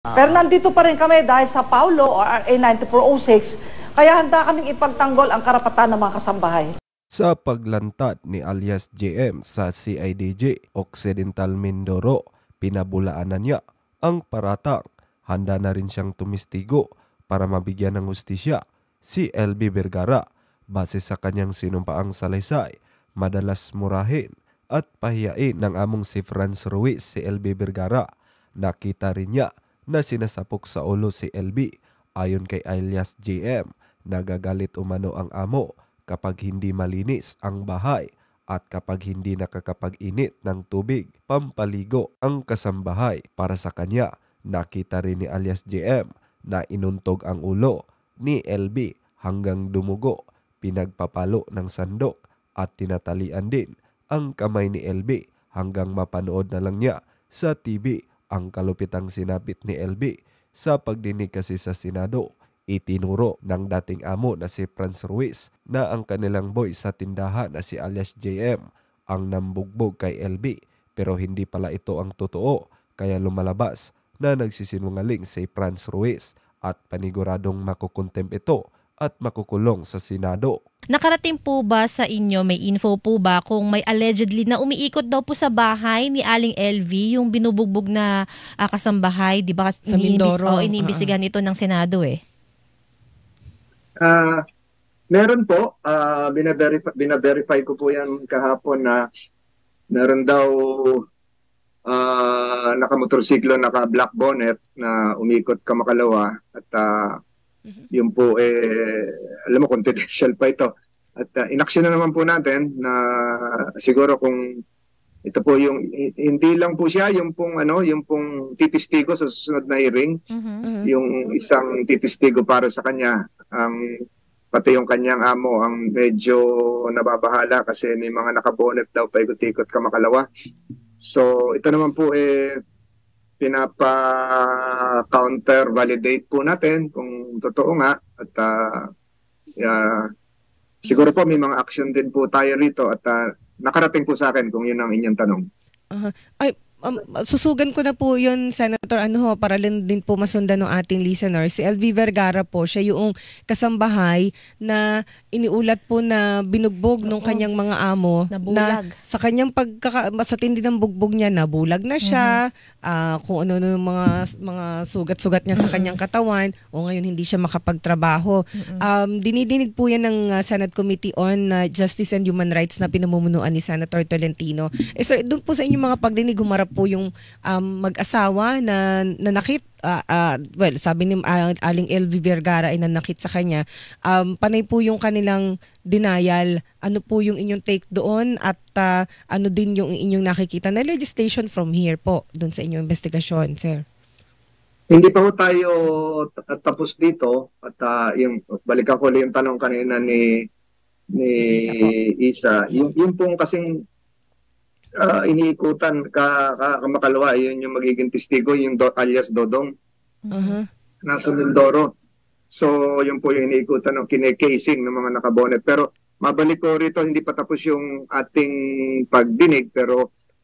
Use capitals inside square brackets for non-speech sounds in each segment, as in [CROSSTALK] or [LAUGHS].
Ah. Pero nandito pa rin kami dahil sa Paulo or RA 9406, kaya handa kaming ipagtanggol ang karapatan ng mga kasambahay. Sa paglantat ni alias JM sa CIDJ Occidental Mindoro, pinabulaanan niya ang paratang. Handa na rin siyang tumistigo para mabigyan ng hustisya si LB Vergara base sa kanyang sinumpaang salaysay, madalas murahin at pahiyain ng among si Franz Ruiz si LB Vergara. Nakita rin niya na sinasapok sa ulo si LB ayon kay alias JM. Nagagalit umano ang amo kapag hindi malinis ang bahay at kapag hindi nakakapag-init ng tubig, pampaligo ang kasambahay para sa kanya. Nakita rin ni alias JM na inuntog ang ulo ni LB hanggang dumugo, pinagpapalo ng sandok at tinatalian din ang kamay ni LB hanggang mapanood na lang niya sa TV ang kalupitang sinabit ni LB sa pagdinig kasi sa Senado. Itinuro ng dating amo na si Franz Ruiz na ang kanilang boy sa tindahan na si alias JM ang nambugbog kay LB pero hindi pala ito ang totoo kaya lumalabas na nagsisinungaling si Franz Ruiz at paniguradong makukontempt ito at makukulong sa Senado. Nakarating po ba sa inyo, may info po ba kung may allegedly na umiikot daw po sa bahay ni Aling LV yung binubugbog na uh, kasambahay, di ba? Sa Mindoro. Oh, iniimbestigahan uh -huh. ito ng Senado eh. Uh, meron po, uh, binaverify, binaverify ko po yan kahapon na meron daw uh, nakamotorsiklo, naka-black bonnet na umiikot kamakalawa at uh, Mm-hmm. Yun po, eh, alam mo, confidential pa ito. At uh, inaksyon na naman po natin na siguro kung ito po yung hindi lang po siya yung pong ano yung pong titistigo sa susunod na hearing mm-hmm. yung isang titistigo para sa kanya ang pati yung kanyang amo ang medyo nababahala kasi may mga nakabonet daw paikot-ikot kamakalawa so ito naman po eh pinapa counter validate po natin kung totoo nga at uh, uh, siguro po may mga action din po tayo rito at uh, nakarating po sa akin kung yun ang inyong tanong. Uh-huh. Ay, um, susugan ko na po yun, Senator. Senator, ano ho, para lang din po masundan ng ating listener, si LV Vergara po, siya yung kasambahay na iniulat po na binugbog Oo. nung kanyang mga amo. Nabulag. Na sa kanyang pagkaka, sa tindi ng bugbog niya, nabulag na siya, mm-hmm. uh, kung ano ano mga, mga sugat-sugat niya mm-hmm. sa kanyang katawan, o ngayon hindi siya makapagtrabaho. Mm-hmm. Um, dinidinig po yan ng ah, Senate Committee on ah, Justice and Human Rights na pinamumunuan ni Senator Tolentino. Eh, so, doon po sa inyong mga pagdinig, humarap po yung um, mag-asawa na nanakit uh, ah, uh, ah, well sabi ni ah, Aling LV Vergara ay nanakit sa kanya um, panay po yung kanilang denial ano po yung inyong take doon at uh, ano din yung inyong nakikita na legislation from here po doon sa inyong investigasyon sir hindi pa po tayo tapos dito at uh, yung balikan ko ulit yung tanong kanina ni ni Isa, Isa. Yung, yung pong kasing uh, iniikutan ka, ka, ka makalawa, yun yung magiging testigo, yung do, alias Dodong. Uh-huh. Nasa Mindoro. So, yun po yung iniikutan ng kine-casing ng mga nakabonet. Pero mabalik ko rito, hindi pa tapos yung ating pagdinig, pero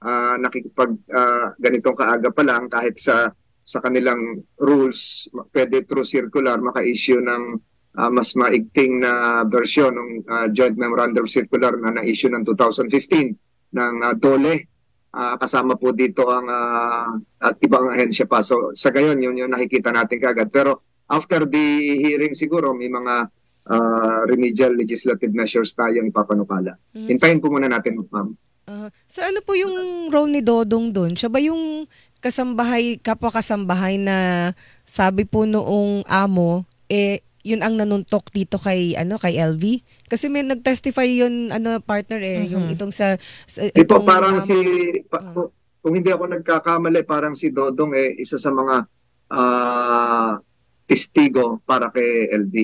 uh, nakikipag uh, ganitong kaaga pa lang kahit sa sa kanilang rules, pwede through circular maka-issue ng uh, mas maigting na version ng uh, Joint Memorandum Circular na na-issue ng 2015 ng uh, DOLE. Uh, kasama po dito ang uh, at ibang ahensya pa. So sa gayon, yun yung nakikita natin kagad. Pero after the hearing siguro, may mga uh, remedial legislative measures tayong ipapanukala. Mm-hmm. Hintayin po muna natin, ma'am. Uh, so ano po yung role ni Dodong doon? Siya ba yung kasambahay, kapwa kasambahay na sabi po noong amo, eh yun ang nanuntok dito kay ano kay LV kasi may nagtestify yun ano partner eh mm-hmm. yung itong sa, sa itong, ito parang um, si pa, uh, kung hindi ako nagkakamali parang si Dodong eh isa sa mga uh, testigo para kay LV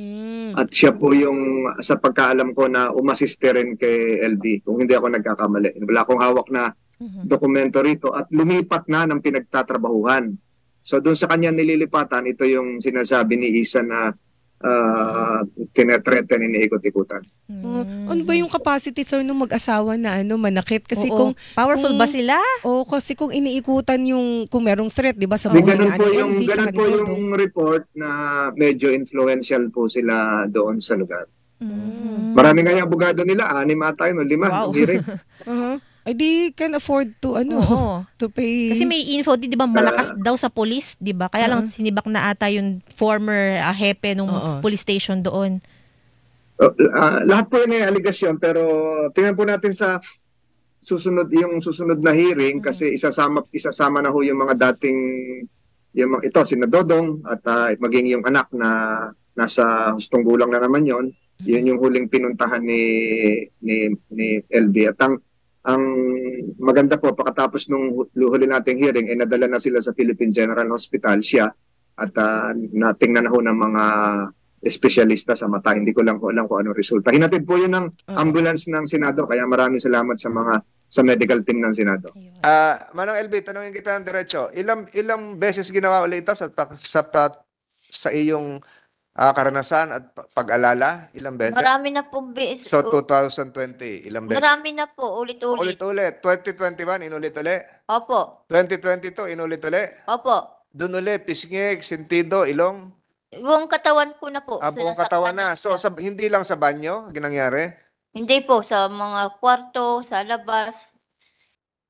mm. at siya po yung sa pagkaalam ko na umasiste rin kay LV kung hindi ako nagkakamali wala akong hawak na mm-hmm. dokumento rito at lumipat na ng pinagtatrabahuhan So doon sa kanya nililipatan, ito yung sinasabi ni Isa na uh, ah, tinetreten iniikot-ikutan. Hmm. Ano ba yung capacity sir ng mag-asawa na ano manakit kasi Oo, kung powerful kung, ba sila? O kasi kung iniikutan yung kung merong threat, 'di ba? Sa buhay ganun po ano, yung ganun po yung report na medyo influential po sila doon sa lugar. Mm. Marami nga yung abogado nila, anim ata yun, lima, wow. direct. [LAUGHS] uh-huh eh di can afford to ano, Oo. [LAUGHS] to pay. Kasi may info di, ba malakas [CLEARS THROAT] daw sa police, di ba? Kaya lang sinibak na ata yung former uh, hepe nung Oo. police station doon. Oh, ah, lahat po yun ay aligasyon pero tingnan po natin sa susunod yung susunod na hearing mm. kasi isasama isasama na ho yung mga dating yung mga, ito si Dodong at ah, maging yung anak na nasa hustong gulang na naman yon mm. yun yung huling pinuntahan ni ni ni LB at ang ang maganda po, pagkatapos nung huli nating hearing, eh, nadala na sila sa Philippine General Hospital siya at uh, natingnan na ho ng mga espesyalista sa mata. Hindi ko lang ko alam kung ano resulta. Hinatid po yun ng ah. ambulance ng Senado, kaya maraming salamat sa mga sa medical team ng Senado. Ah, uh, Manong LB, tanungin kita ng diretso. Ilang ilang beses ginawa ulit ito sa sa, sa, sa iyong Ah, karanasan at pag-alala, ilang beses? Marami na po. Bis, So, 2020, ilang beses? marami na po. Ulit-ulit. Ulit-ulit. 2021, inulit-ulit. Opo. 2022, inulit-ulit. Opo. Doon ulit, pisngig, sintido, ilong, Buong katawan ko na po. ah, buong katawan na. So, sa, hindi lang sa banyo, ginangyari. Hindi po. Sa mga kwarto, sa labas.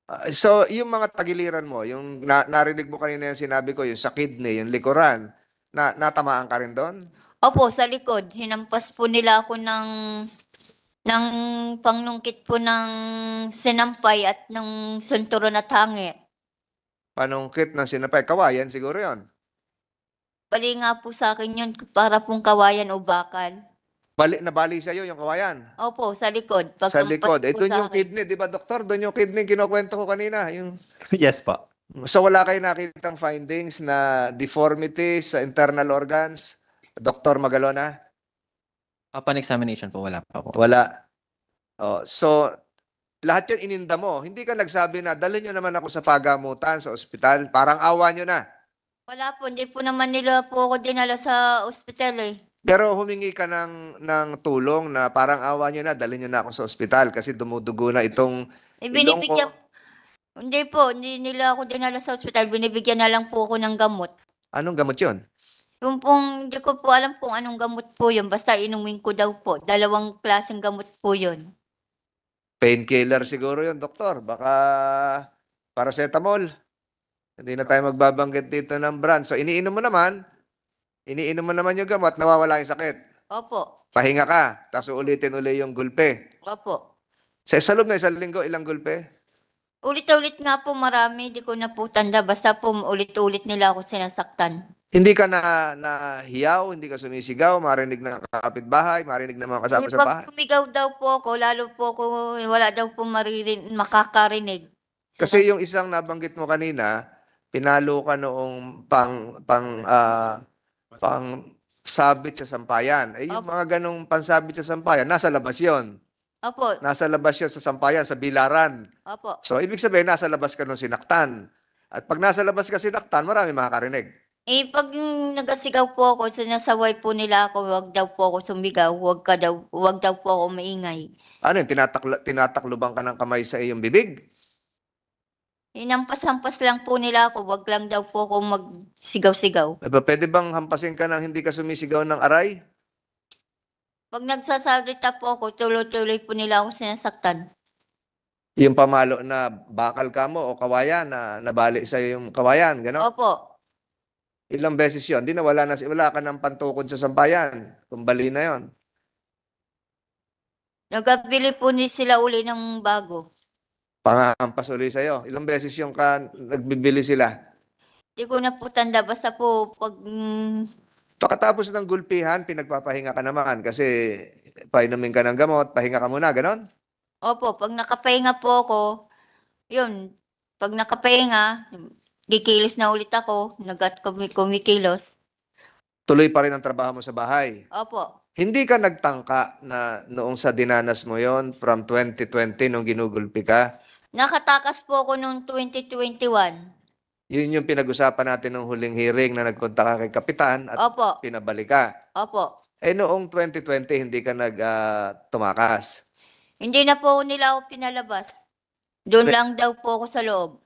Ah, so, yung mga tagiliran mo, yung na, narinig mo kanina yung sinabi ko, yung sa kidney, yung likuran, na, natamaan ka rin doon? Opo, sa likod. Hinampas po nila ako ng ng pangnungkit po ng sinampay at ng sunturon at tangi. Panungkit ng sinampay? Kawayan siguro yon. Bali nga po sa akin yun para pong kawayan o bakal. Bali, nabali sa iyo yung kawayan? Opo, sa likod. Paghampas sa likod. Eh, po doon sa yung kidney, di ba, doktor? Doon yung kidney kinukwento ko kanina. Yung... [LAUGHS] yes, pa. So wala kayo nakitang findings na deformities sa internal organs, Dr. Magalona? Upon examination po, wala pa po. Wala. Oh, so lahat yun ininda mo. Hindi ka nagsabi na, dalhin nyo naman ako sa pagamutan, sa ospital. Parang awa nyo na. Wala po, hindi po naman nila po ako dinala sa ospital eh. Pero humingi ka ng, ng tulong na parang awa nyo na, dalhin nyo na ako sa ospital kasi dumudugo na itong... Eh, ilong ko. Hindi po, hindi nila ako dinala sa ospital. Binibigyan na lang po ako ng gamot. Anong gamot yon? Yung pong, hindi ko po alam kung anong gamot po yun. Basta inumin ko daw po. Dalawang klaseng gamot po yon. Painkiller siguro yon doktor. Baka paracetamol. Hindi na tayo magbabanggit dito ng brand. So, iniinom mo naman. Iniinom mo naman yung gamot, nawawala yung sakit. Opo. Pahinga ka, tapos ulitin ulit yung gulpe. Opo. Sa isa loob na isang linggo, ilang gulpe? Ulit-ulit nga po marami, di ko na po tanda. Basta po ulit-ulit nila ako sinasaktan. Hindi ka na, nahiyaw, hindi ka sumisigaw, marinig na kapitbahay, marinig na mga kasama sa bahay. Hindi sumigaw daw po ako, lalo po ako, wala daw po maririn, makakarinig. Kasi yung isang nabanggit mo kanina, pinalo ka noong pang pang ah, pang sabit sa sampayan. Eh, yung mga ganong pansabit sa sampayan, nasa labas yon. Opo. Nasa labas siya sa sampayan, sa bilaran. Opo. So, ibig sabihin, nasa labas ka nung sinaktan. At pag nasa labas ka sinaktan, marami makakarinig. Eh, pag nagasigaw po ako, sa sinasaway po nila ako, huwag daw po ako sumigaw, huwag, ka daw, huwag daw po ako maingay. Ano yun, tinatakla, tinatakluban ka ng kamay sa iyong bibig? Inampas-hampas eh, lang po nila ako, wag lang daw po ako magsigaw-sigaw. Eh, pwede bang hampasin ka nang hindi ka sumisigaw ng aray? Pag nagsasalita po ako, tuloy-tuloy po nila ako sinasaktan. Yung pamalo na bakal ka mo o kawayan na nabali sa yung kawayan, gano'n? Opo. Ilang beses yon Di na wala na, wala ka ng pantukod sa sampayan. Kumbali na yon Nagkabili po ni sila uli ng bago. Pangampas uli sa'yo. Ilang beses yung ka nagbibili sila? Hindi ko na po tanda. Basta po, pag mm, Pagkatapos ng gulpihan, pinagpapahinga ka naman kasi painumin ka ng gamot, pahinga ka muna, ganon? Opo, pag nakapahinga po ako, yun, pag nakapahinga, gikilos na ulit ako, nagat kumikilos. Tuloy pa rin ang trabaho mo sa bahay. Opo. Hindi ka nagtangka na noong sa dinanas mo yon from 2020 nung ginugulpi ka? Nakatakas po ako noong 2021. Yun yung pinag-usapan natin ng huling hearing na nagkontak ka kay Kapitan at Opo. pinabalik ka. Opo. Eh noong 2020, hindi ka nag ah, tumakas. Hindi na po nila ako pinalabas. Doon Be- lang daw po ako sa loob.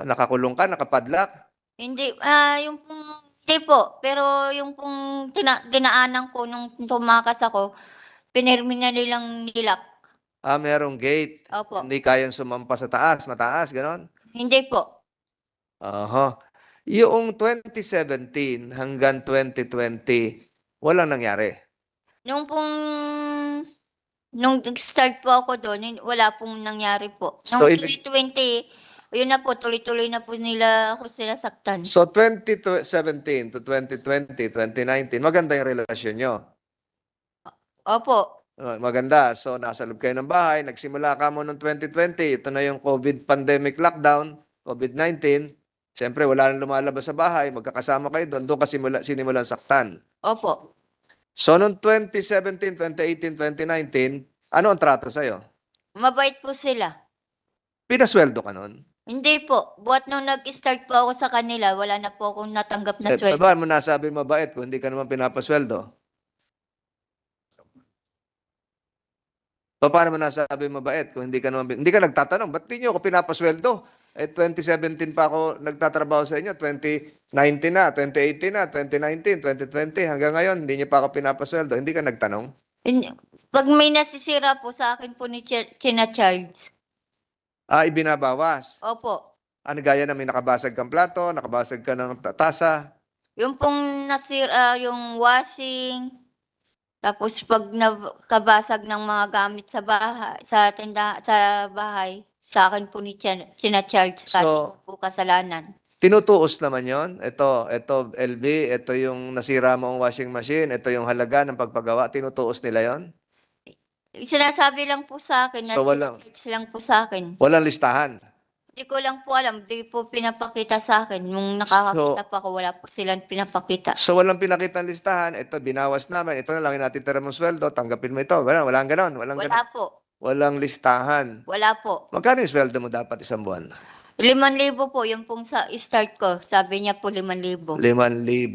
Ah, nakakulong ka, nakapadlock. Hindi, ah, yung pong, hindi po. Pero yung pong tina, dinaanan ko nung tumakas ako, pinirmi na nilang nilak. Ah, merong gate. Opo. Hindi kayang sumampa sa taas, mataas, ganon. Hindi po. Aha. Yung 2017 hanggang 2020, walang nangyari. Nung pong nung nag-start po ako doon, wala pong nangyari po. Nung So, ibig- 2020, yun na po, tuloy-tuloy na po nila ako sila saktan. So 2017 to 2020, 2019, maganda yung relasyon nyo. Opo. Maganda. So nasa loob kayo ng bahay, nagsimula ka mo noong 2020, ito na yung COVID pandemic lockdown, COVID-19. Siyempre, wala nang lumalabas sa bahay, magkakasama kayo doon, doon kasi mula, sinimulan saktan. Opo. So, noong 2017, 2018, 2019, ano ang trato sa'yo? Mabait po sila. Pinasweldo ka noon? Hindi po. Buwat nung nag-start po ako sa kanila, wala na po akong natanggap na Eh, sweldo. Paano mo nasabi mabait kung hindi ka naman pinapasweldo? Pa- Paano mo nasabi mabait kung hindi ka naman, hindi ka nagtatanong, ba't di nyo ako pinapasweldo? Eh, 2017 pa ako nagtatrabaho sa inyo, 2019 na, 2018 na, 2019, 2020, hanggang ngayon, hindi niyo pa ako pinapasweldo. Hindi ka nagtanong? Pag may nasisira po sa akin po ni China-charge. Ah, ibinabawas. Opo. Ano gaya na may nakabasag kang plato, nakabasag ka ng tasa. Yung pong nasira, yung washing, tapos pag nakabasag ng mga gamit sa bahay, sa tinda, sa bahay, sa akin po ni Chan- chinacharge ka, So- po kasalanan. Tinutuos naman yon. Ito, ito LB, ito yung nasira mo ang washing machine, ito yung halaga ng pagpagawa. Tinutuos nila yon. Sinasabi lang po sa akin na So, walang- chinacharge lang po sa akin. Walang listahan. Hindi ko lang po alam, hindi po pinapakita sa akin. Nung nakakakita pa ako, wala po silang pinapakita. So walang pinakita listahan, ito binawas naman, ito na lang yung natitira mong sweldo, tanggapin mo ito. Wala, walang ganon, walang ganon. po. Walang listahan. Wala po. Magkano yung sweldo mo dapat isang buwan? 5,000 po, yung pong sa start ko. Sabi niya po 5,000.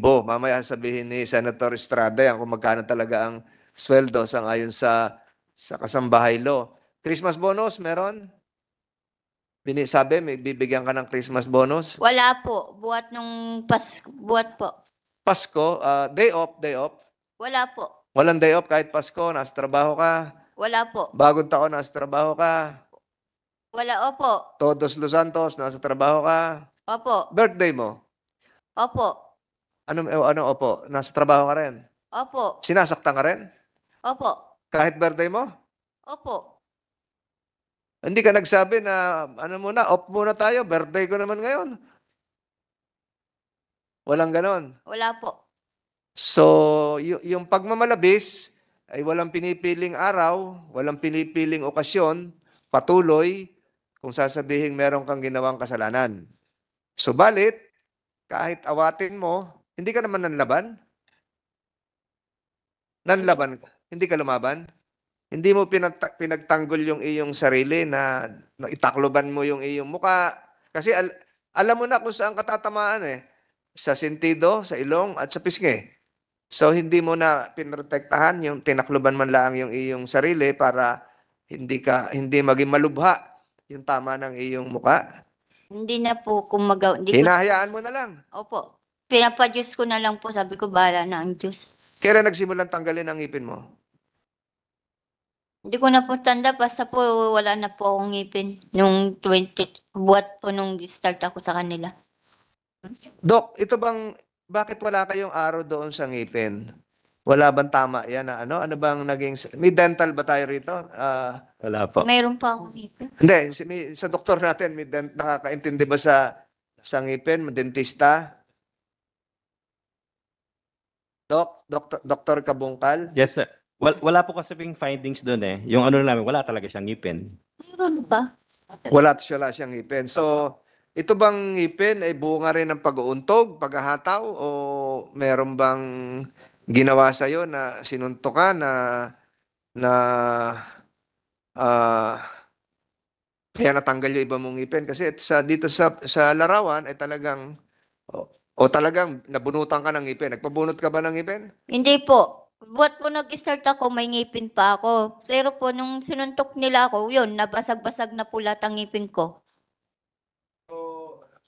5,000. Mamaya sabihin ni Senator Estrada yan kung magkano talaga ang sweldo sang ayon sa sa kasambahay law. Christmas bonus meron? Bini sabi may bibigyan ka ng Christmas bonus? Wala po, Buwat nung pas buwat po. Pasko, uh, day off, day off. Wala po. Walang day off kahit Pasko, nasa trabaho ka. Wala po. Bagong taon, nasa trabaho ka. Wala, opo. Todos Los Santos, nasa trabaho ka. Opo. Birthday mo. Opo. Ano, ano, opo? Nasa trabaho ka rin. Opo. Sinasaktan ka rin? Opo. Kahit birthday mo? Opo. Hindi ka nagsabi na, ano muna, off muna tayo, birthday ko naman ngayon. Walang ganon. Wala po. So, yung pagmamalabis, ay walang pinipiling araw, walang pinipiling okasyon, patuloy kung sasabihin meron kang ginawang kasalanan. Subalit, kahit awatin mo, hindi ka naman nanlaban. Nanlaban ka. Hindi ka lumaban. Hindi mo pinagta- pinagtanggol yung iyong sarili na, na itakloban mo yung iyong muka. Kasi al- alam mo na kung saan katatamaan eh. Sa sentido, sa ilong, at sa pisngi. So hindi mo na pinrotektahan yung tinakluban man lang yung iyong sarili para hindi ka hindi maging malubha yung tama ng iyong muka. Hindi na po kumagaw. Hindi Hinahayaan ko, mo na lang. Opo. pinapa ko na lang po. Sabi ko, bala na ang Diyos. Kailan nagsimulan tanggalin ang ipin mo? Hindi ko na po tanda. Basta po wala na po akong ngipin. Nung 20 buwat po nung start ako sa kanila. Dok, ito bang bakit wala kayong araw doon sa ngipin? Wala bang tama yan na ano? Ano bang naging... May dental ba tayo rito? Ah, Wala po. Mayroon pa ako dito. hindi, si- may- sa doktor natin, may dent, nakakaintindi ba sa, sa ngipin, dentista? Doc, doktor, doktor Kabungkal? Yes, sir. Wal- wala po kasi ping findings doon eh. Yung ano namin, wala talaga siyang ngipin. Mayroon pa. Wala siya wala siyang ngipin. So, ito bang ngipin ay bunga rin ng pag-uuntog, paghahataw o meron bang ginawa sa iyo na sinunto ka na na uh, kaya natanggal yung iba mong ngipin kasi sa dito sa sa larawan ay talagang o, o talagang nabunutan ka ng ngipin. Nagpabunot ka ba ng ngipin? Hindi po. Buwat po nag-start ako, may ngipin pa ako. Pero po, nung sinuntok nila ako, yun, nabasag-basag na po lahat ang ngipin ko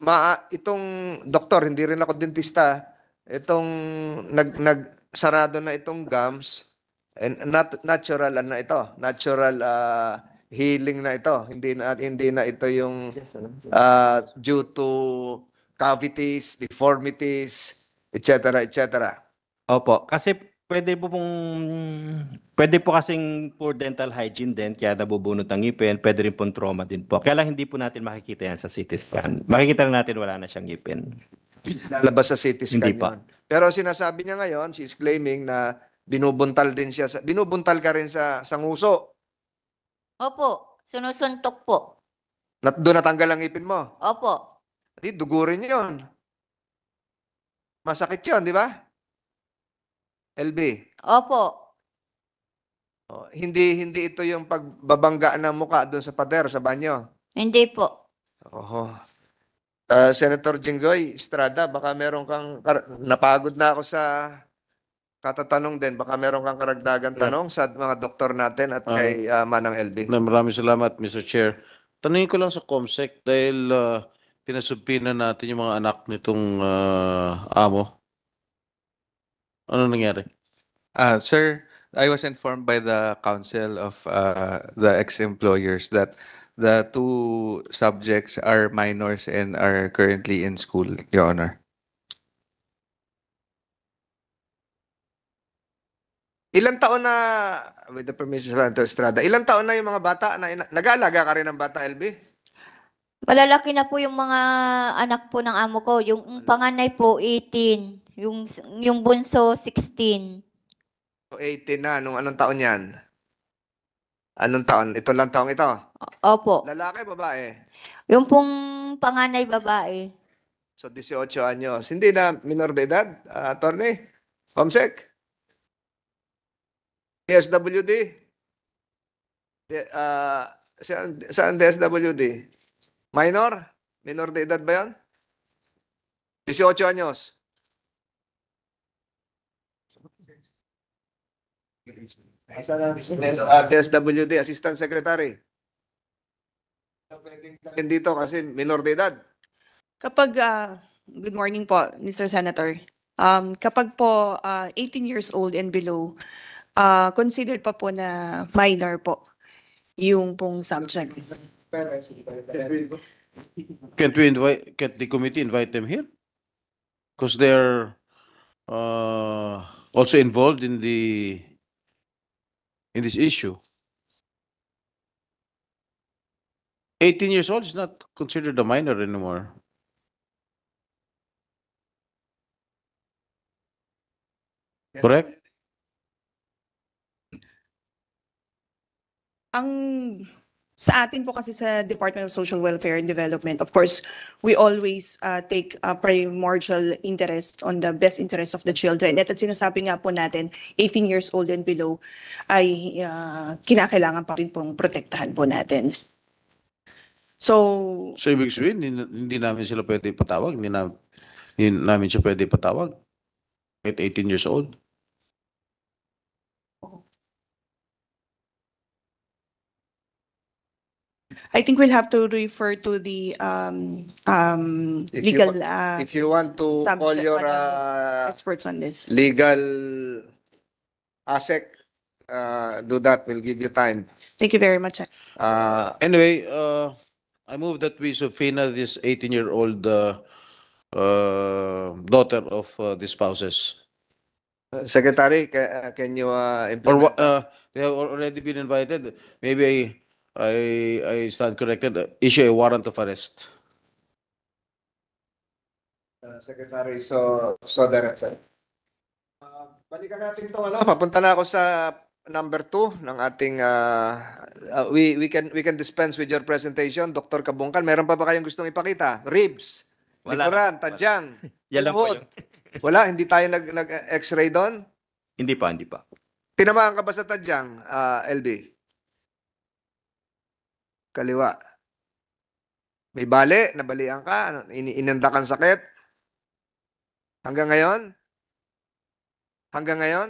ma itong doktor, hindi rin ako dentista, itong nag nag sarado na itong gums and nat, natural na ito, natural uh, healing na ito. Hindi na hindi na ito yung uh, due to cavities, deformities, etc. etc. Opo, kasi Pwede po pong, pwede po kasing poor dental hygiene din, kaya nabubunot ang ngipin, pwede rin pong trauma din po. Kaya lang hindi po natin makikita yan sa CT scan. Makikita lang natin wala na siyang ngipin. Lalabas sa CT scan hindi pa. Yun. Pero sinasabi niya ngayon, she's claiming na binubuntal din siya, sa, binubuntal ka rin sa, sanguso Opo, sunusuntok po. na, doon natanggal ang ngipin mo? Opo. Di, dugo rin yun. Masakit yun, di ba? LB. Opo. O, hindi hindi ito yung pagbabangga ng muka doon sa pader sa banyo. Hindi po. Oho. Uh, Senator Jinggoy, Estrada, baka meron kang napagod na ako sa katatanong din. Baka meron kang karagdagan tanong sa mga doktor natin at ah, kay uh, Manang LB. maraming salamat, Mr. Chair. Tanungin ko lang sa COMSEC dahil uh, pinasumpina natin yung mga anak nitong uh, amo ano nangyari? Uh, sir, I was informed by the council of uh, the ex-employers that the two subjects are minors and are currently in school, Your Honor. Ilang taon na, with the permission of Antonio Estrada, ilang taon na yung mga bata? Na, nag-aalaga ka rin ng bata, LB? Malalaki na po yung mga anak po ng amo ko. Yung panganay po, 18. Yung, yung bunso, 16. 18 na, nung anong taon yan? Anong taon? Ito lang taong ito? Opo. Lalaki, babae? Yung pong panganay babae. So, 18 anyos. Hindi na minor de edad, uh, attorney? Comsec? DSWD? Uh, ah, saan, saan DSWD? Minor? Minor de edad ba yan? 18 anyos? Uh, ah, DSWD, Assistant Secretary. Dito kasi minor de edad. Kapag, uh, good morning po, Mr. Senator. Um, kapag po uh, ah, 18 years old and below, uh, considered pa po na minor po yung pong subject. Can't we invite, can't the committee invite them here? Because they're uh, also involved in the in this issue. 18 years old is not considered a minor anymore. Correct? Ang sa atin po kasi sa Department of Social Welfare and Development, of course, we always uh, take a primordial interest on the best interest of the children. At, at sinasabi nga po natin, 18 years old and below ay uh, kinakailangan pa rin pong protektahan po natin. So, so ibig sabihin, hindi, namin sila pwede patawag? Hindi, na, hindi namin sila pwede patawag? At 18 years old? I think we'll have to refer to the um, um, If you legal uh, If you want to call your uh, experts on this. legal ASEC, uh, do that. We'll give you time. Thank you very much. Uh, Anyway, uh, I move that we subpoena this 18-year-old uh, uh, daughter of uh, the spouses. Uh, secretary, uh, can you uh, Or, implement- uh, they have already been invited. Maybe I, I stand corrected, issue a warrant of arrest. Uh, Secretary, so, so directed. Uh, balikan natin to ano, papunta na ako sa number 2 ng ating uh, uh, we we can we can dispense with your presentation Dr. Kabungkal. Meron pa ba kayong gustong ipakita? Ribs, wala, likuran, tadyang, [LAUGHS] yan lang po [LAUGHS] wala, hindi tayo nag nag-x-ray doon? Hindi pa, hindi pa. Tinamaan ka ba sa tadyang, uh, LB? kaliwa. May bali, nabalian ka, ano, inanda kang sakit. Hanggang ngayon? Hanggang ngayon?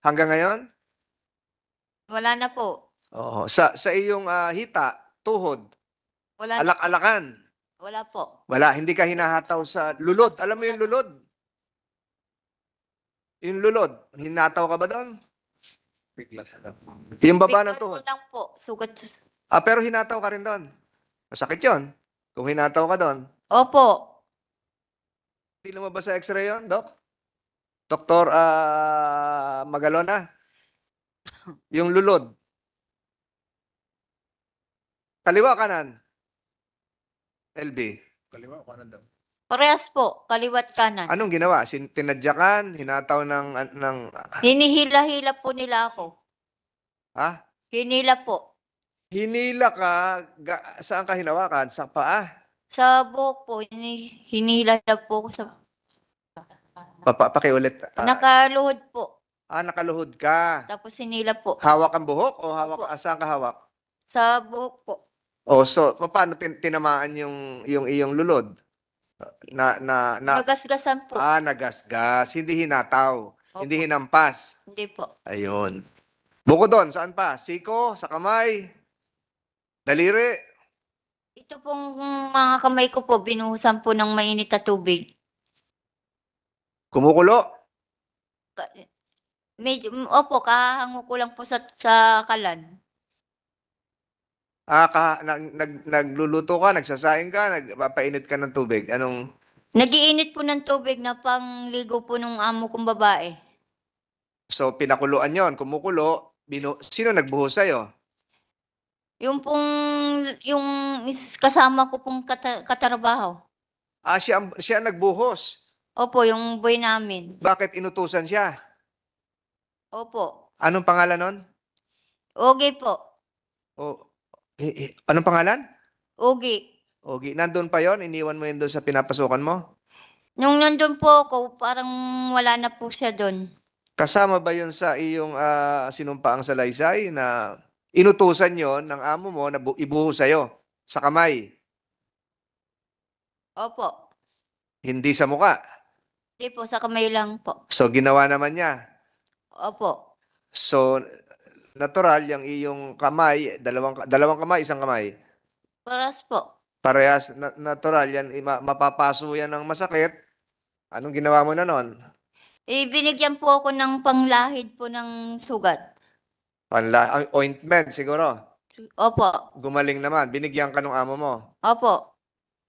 Hanggang ngayon? Wala na po. Oo. Sa, sa iyong ah, hita, tuhod, Wala, alak-alakan. wala po. Wala, hindi ka hinahataw sa lulod. Alam mo yung lulod? Yung lulod, hinataw ka ba doon? Yung baba ng Victor tuhod. lang po. Sugat, Ah, pero hinataw ka rin doon. Masakit yon. Kung hinataw ka doon. Opo. Hindi lumabas sa x-ray yon, Doc? Doktor ah, Magalona? Yung lulod. Kaliwa kanan. LB. Kaliwa kanan daw. Parehas po, kaliwat kanan. Anong ginawa? Sin tinadyakan, hinataw ng an- ng ah. Hinihila-hila po nila ako. ha? Hinila po. Hinila ka, ga, saan ka hinawakan? Sa paa? Sa buhok po, hini- hinila na po ako sa... Papa, pakiulit. Ah, Nakaluhod po. ah, nakaluhod ka. Tapos hinila po. Hawak ang buhok o hawak, Opo. Ah, saan ka hawak? Sa buhok po. Oh, so pa- paano tin- tinamaan yung yung iyong lulod? Na na na Nagasgasan po. ah, nagasgas, hindi hinataw, Opo. hindi hinampas. Hindi po. Ayun. Bukod doon, saan pa? Siko, sa kamay. Daliri. Ito pong mga kamay ko po, binuhusan po ng mainit na tubig. Kumukulo. Ka- Medyo, opo, kahango ko lang po sa, sa kalan. Ah, ka, nag, nag, nagluluto ka, nagsasaing ka, nagpapainit ka ng tubig. Anong, Nagiinit po ng tubig na pangligo po nung amo kong babae. so pinakuluan yon kumukulo, binu, sino nagbuhos sa'yo? Yung pong, yung kasama ko pong katrabaho. Ah, siya, siya nagbuhos. Opo, yung boy namin. Bakit inutusan siya? Opo. Anong pangalan nun? Ogi po. O, eh, eh, anong pangalan? Ogi. Ogi, nandun pa yon Iniwan mo yun doon sa pinapasukan mo? Nung nandun po ako, parang wala na po siya doon. Kasama ba yon sa iyong ah, sinumpaang salaysay na Inutusan yon ng amo mo na bu- ibuho sa'yo sa kamay, Opo. hindi sa muka. Hindi po, sa kamay lang po. So, ginawa naman niya. Opo. So, natural, yung iyong kamay, dalawang, dalawang kamay, isang kamay, Paras po. parehas, na, natural, yan, ima- mapapaso yan ng masakit. Anong ginawa mo na noon? Eh, binigyan po ako ng panglahid po ng sugat. Panla ang ointment siguro. Opo. Gumaling naman. Binigyan ka ng amo mo. Opo.